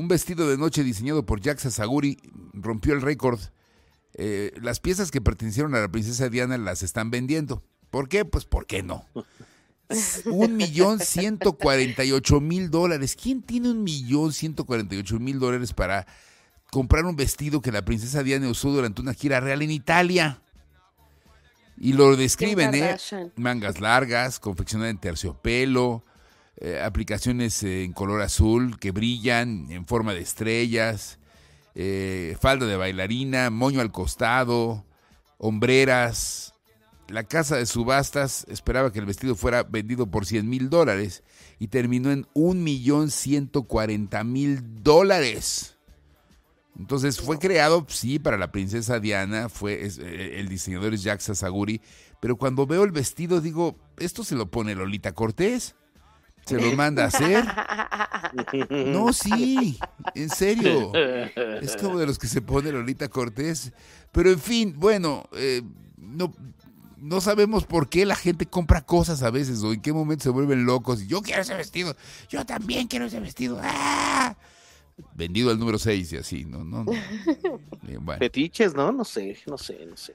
Un vestido de noche diseñado por Jack Sasaguri rompió el récord. Eh, las piezas que pertenecieron a la princesa Diana las están vendiendo. ¿Por qué? Pues ¿por qué no? Un millón ciento cuarenta y ocho mil dólares. ¿Quién tiene un millón ciento cuarenta y ocho mil dólares para comprar un vestido que la princesa Diana usó durante una gira real en Italia? Y lo describen, ¿eh? Mangas largas, confeccionada en terciopelo, eh, aplicaciones eh, en color azul que brillan en forma de estrellas, eh, falda de bailarina, moño al costado, hombreras. La casa de subastas esperaba que el vestido fuera vendido por 100 mil dólares y terminó en 1.140.000 dólares. Entonces fue creado, sí, para la princesa Diana, fue el diseñador es Jack pero cuando veo el vestido digo, esto se lo pone Lolita Cortés se lo manda a hacer. No, sí, en serio. Es como de los que se pone Lolita Cortés. Pero en fin, bueno, eh, no, no sabemos por qué la gente compra cosas a veces o en qué momento se vuelven locos. Yo quiero ese vestido, yo también quiero ese vestido. ¡ah! Vendido al número 6 y así, ¿no? no, Petiches, eh, ¿no? No sé, no sé, no sé.